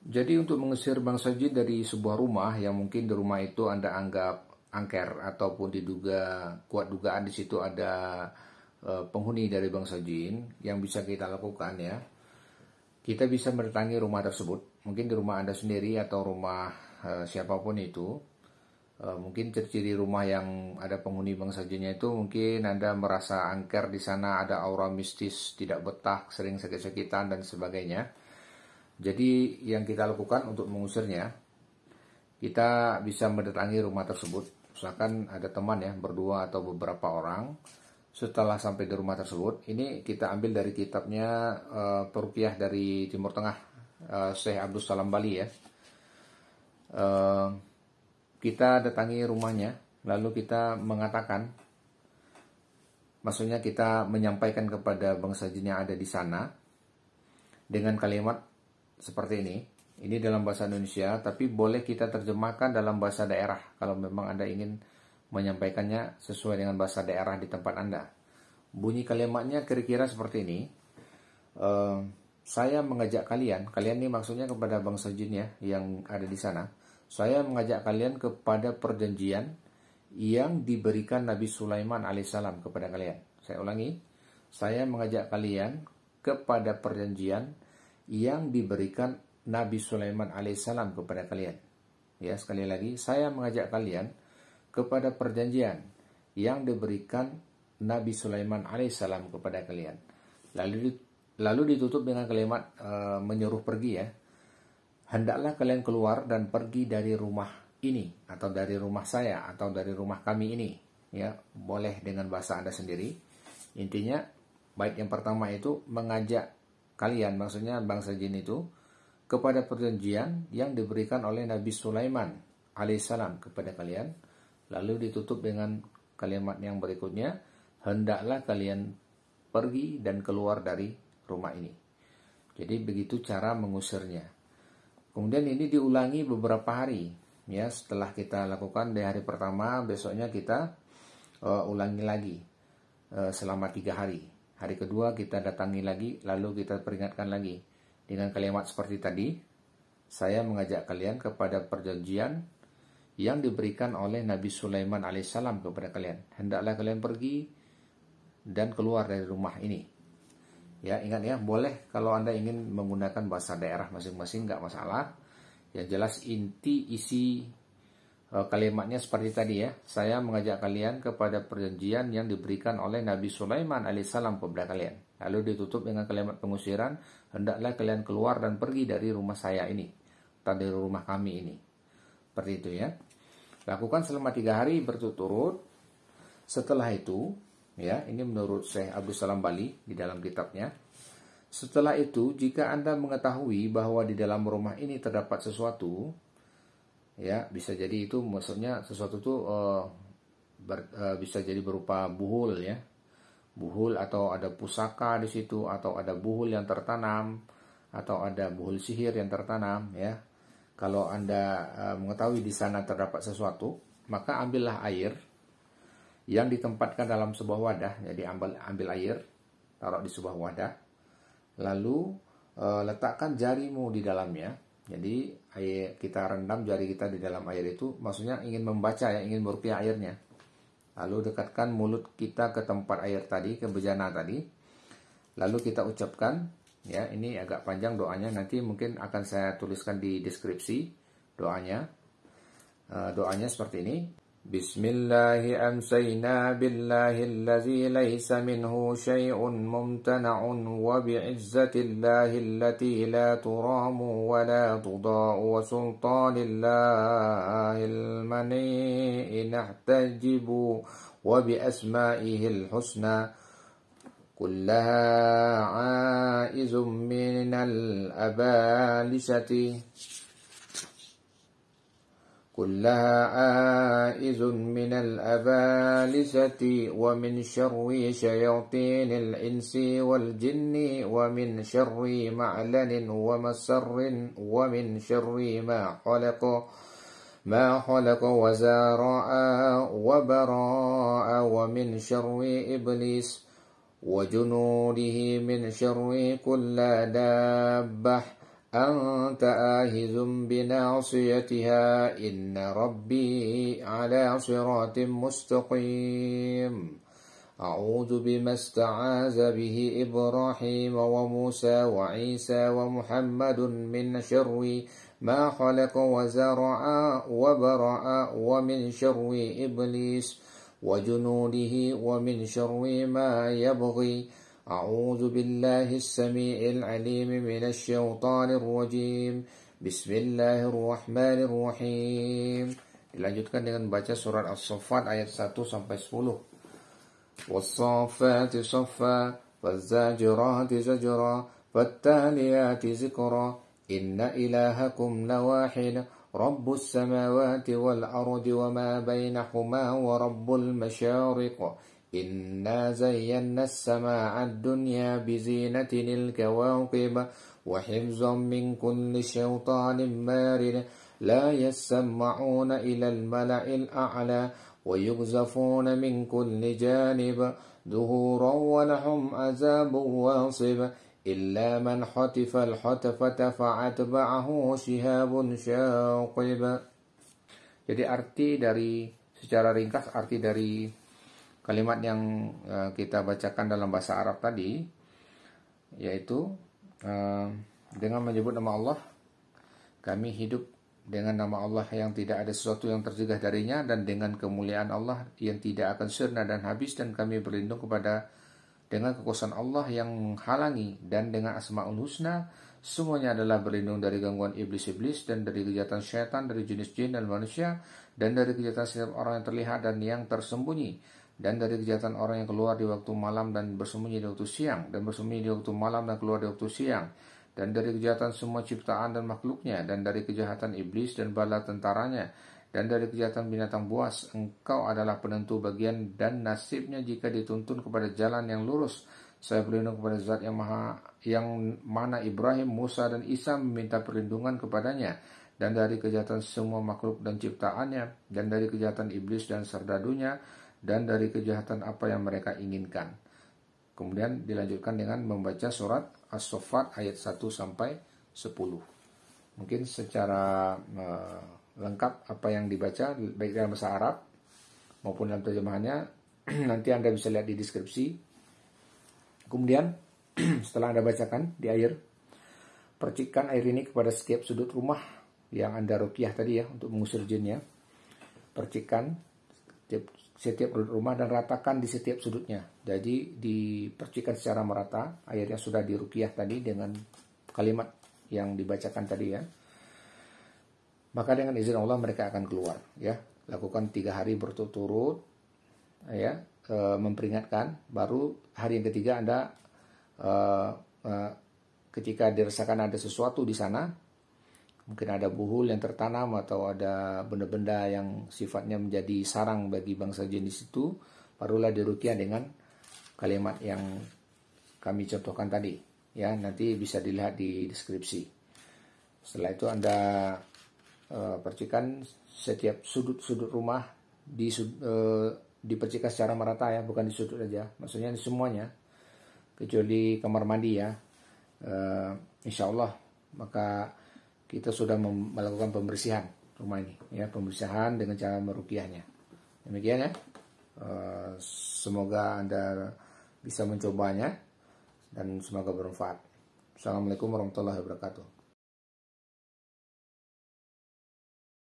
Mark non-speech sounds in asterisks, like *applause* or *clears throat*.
Jadi untuk mengusir bangsa jin dari sebuah rumah yang mungkin di rumah itu Anda anggap angker ataupun diduga kuat dugaan di situ ada eh, penghuni dari bangsa jin yang bisa kita lakukan ya. Kita bisa mendatangi rumah tersebut, mungkin di rumah Anda sendiri atau rumah eh, siapapun itu. Eh, mungkin ciri-ciri rumah yang ada penghuni bangsa jinnya itu mungkin Anda merasa angker di sana ada aura mistis, tidak betah, sering sakit-sakitan dan sebagainya jadi yang kita lakukan untuk mengusirnya, kita bisa mendatangi rumah tersebut. Misalkan ada teman ya, berdua atau beberapa orang. Setelah sampai di rumah tersebut, ini kita ambil dari kitabnya uh, eh, Perupiah dari Timur Tengah, uh, Syekh Abdul Salam Bali ya. Uh, kita datangi rumahnya, lalu kita mengatakan, maksudnya kita menyampaikan kepada bangsa jin yang ada di sana, dengan kalimat seperti ini. Ini dalam bahasa Indonesia, tapi boleh kita terjemahkan dalam bahasa daerah kalau memang Anda ingin menyampaikannya sesuai dengan bahasa daerah di tempat Anda. Bunyi kalimatnya kira-kira seperti ini. Uh, saya mengajak kalian, kalian ini maksudnya kepada Bangsa Jin ya, yang ada di sana. Saya mengajak kalian kepada perjanjian yang diberikan Nabi Sulaiman alaihissalam kepada kalian. Saya ulangi, saya mengajak kalian kepada perjanjian yang diberikan Nabi Sulaiman alaihissalam kepada kalian. Ya, sekali lagi saya mengajak kalian kepada perjanjian yang diberikan Nabi Sulaiman alaihissalam kepada kalian. Lalu lalu ditutup dengan kalimat e, menyuruh pergi ya. Hendaklah kalian keluar dan pergi dari rumah ini atau dari rumah saya atau dari rumah kami ini ya boleh dengan bahasa Anda sendiri. Intinya baik yang pertama itu mengajak kalian maksudnya bangsa jin itu kepada perjanjian yang diberikan oleh Nabi Sulaiman alaihissalam kepada kalian lalu ditutup dengan kalimat yang berikutnya hendaklah kalian pergi dan keluar dari rumah ini jadi begitu cara mengusirnya kemudian ini diulangi beberapa hari ya setelah kita lakukan di hari pertama besoknya kita uh, ulangi lagi uh, selama tiga hari Hari kedua kita datangi lagi, lalu kita peringatkan lagi dengan kalimat seperti tadi. Saya mengajak kalian kepada perjanjian yang diberikan oleh Nabi Sulaiman alaihissalam kepada kalian. Hendaklah kalian pergi dan keluar dari rumah ini. Ya ingat ya, boleh kalau anda ingin menggunakan bahasa daerah masing-masing nggak masalah. Yang jelas inti isi Eh, kalimatnya seperti tadi ya. Saya mengajak kalian kepada perjanjian yang diberikan oleh Nabi Sulaiman alaihissalam kepada kalian. Lalu ditutup dengan kalimat pengusiran, hendaklah kalian keluar dan pergi dari rumah saya ini, atau dari rumah kami ini. Seperti itu ya. Lakukan selama tiga hari berturut-turut. Setelah itu, ya ini menurut Syekh Abdul Salam Bali di dalam kitabnya. Setelah itu, jika Anda mengetahui bahwa di dalam rumah ini terdapat sesuatu, ya bisa jadi itu maksudnya sesuatu itu uh, eh, ber, uh, bisa jadi berupa buhul ya buhul atau ada pusaka di situ atau ada buhul yang tertanam atau ada buhul sihir yang tertanam ya kalau anda uh, mengetahui di sana terdapat sesuatu maka ambillah air yang ditempatkan dalam sebuah wadah jadi ambil ambil air taruh di sebuah wadah lalu uh, letakkan jarimu di dalamnya jadi air kita rendam jari kita di dalam air itu maksudnya ingin membaca ya, ingin merupiah airnya. Lalu dekatkan mulut kita ke tempat air tadi, ke bejana tadi. Lalu kita ucapkan ya, ini agak panjang doanya nanti mungkin akan saya tuliskan di deskripsi doanya. Eh, doanya seperti ini. بسم الله أمسينا بالله الذي ليس منه شيء ممتنع وبعزة الله التي لا ترام ولا تضاء وسلطان الله المنيء نحتجب وبأسمائه الحسنى كلها عائز من الأبالسة كلها عائز من الأبالسة ومن شر شياطين الإنس والجن ومن شر معلن ومسر ومن شر ما خلق ما خلق وزارع وبراء ومن شر إبليس وجنوده من شر كل دابه أنت آهز بناصيتها إن ربي على صراط مستقيم أعوذ بما استعاذ به إبراهيم وموسى وعيسى ومحمد من شر ما خلق وزرع وبرع ومن شر إبليس وجنوده ومن شر ما يبغي أعوذ بالله السميع العليم من الشيطان الرجيم Bismillahirrahmanirrahim. Dilanjutkan dengan baca surat As-Saffat ayat 1 sampai 10. Was-saffati saffa, waz-zajirati zajra, fat-taliyati zikra, inna ilahakum lawahid, rabbus samawati wal ardi wa ma bainahuma wa rabbul masyariq. إنا زينا السماء الدنيا بزينة الكواكب وحفظا من كل شيطان مارد لا يسمعون إلى الملأ الأعلى ويقذفون من كل جانب ظهورا ولهم عذاب واصب إلا من حتف الحتفة فأتبعه شهاب شاقب Jadi arti dari secara ringkas arti dari kalimat yang uh, kita bacakan dalam bahasa Arab tadi yaitu uh, dengan menyebut nama Allah kami hidup dengan nama Allah yang tidak ada sesuatu yang terjegah darinya dan dengan kemuliaan Allah yang tidak akan sirna dan habis dan kami berlindung kepada dengan kekuasaan Allah yang menghalangi dan dengan asmaul husna semuanya adalah berlindung dari gangguan iblis-iblis dan dari kejahatan syaitan dari jenis jin dan manusia dan dari kejahatan setiap orang yang terlihat dan yang tersembunyi dan dari kejahatan orang yang keluar di waktu malam dan bersembunyi di waktu siang dan bersembunyi di waktu malam dan keluar di waktu siang dan dari kejahatan semua ciptaan dan makhluknya dan dari kejahatan iblis dan bala tentaranya dan dari kejahatan binatang buas engkau adalah penentu bagian dan nasibnya jika dituntun kepada jalan yang lurus saya berlindung kepada zat yang maha yang mana Ibrahim, Musa dan Isa meminta perlindungan kepadanya dan dari kejahatan semua makhluk dan ciptaannya dan dari kejahatan iblis dan serdadunya dan dari kejahatan apa yang mereka inginkan. Kemudian dilanjutkan dengan membaca surat as sofat ayat 1 sampai 10. Mungkin secara uh, lengkap apa yang dibaca baik dalam bahasa Arab maupun dalam terjemahannya *clears throat* nanti Anda bisa lihat di deskripsi. Kemudian *clears throat* setelah Anda bacakan di air, percikan air ini kepada setiap sudut rumah yang Anda rukiah tadi ya untuk mengusir jinnya. Percikan setiap sudut rumah dan ratakan di setiap sudutnya. Jadi dipercikan secara merata Airnya sudah dirukiah tadi dengan kalimat yang dibacakan tadi ya. Maka dengan izin Allah mereka akan keluar ya. Lakukan tiga hari berturut-turut ya e, memperingatkan. Baru hari yang ketiga anda e, e, ketika dirasakan ada sesuatu di sana mungkin ada buhul yang tertanam atau ada benda-benda yang sifatnya menjadi sarang bagi bangsa jenis itu barulah dirukiah dengan kalimat yang kami contohkan tadi ya nanti bisa dilihat di deskripsi setelah itu anda uh, eh, percikan setiap sudut-sudut rumah di uh, eh, dipercikan secara merata ya bukan di sudut saja. maksudnya di semuanya kecuali kamar mandi ya Uh, insya Allah maka kita sudah melakukan pembersihan rumah ini ya pembersihan dengan cara merukiahnya demikian ya eh, semoga anda bisa mencobanya dan semoga bermanfaat Assalamualaikum warahmatullahi wabarakatuh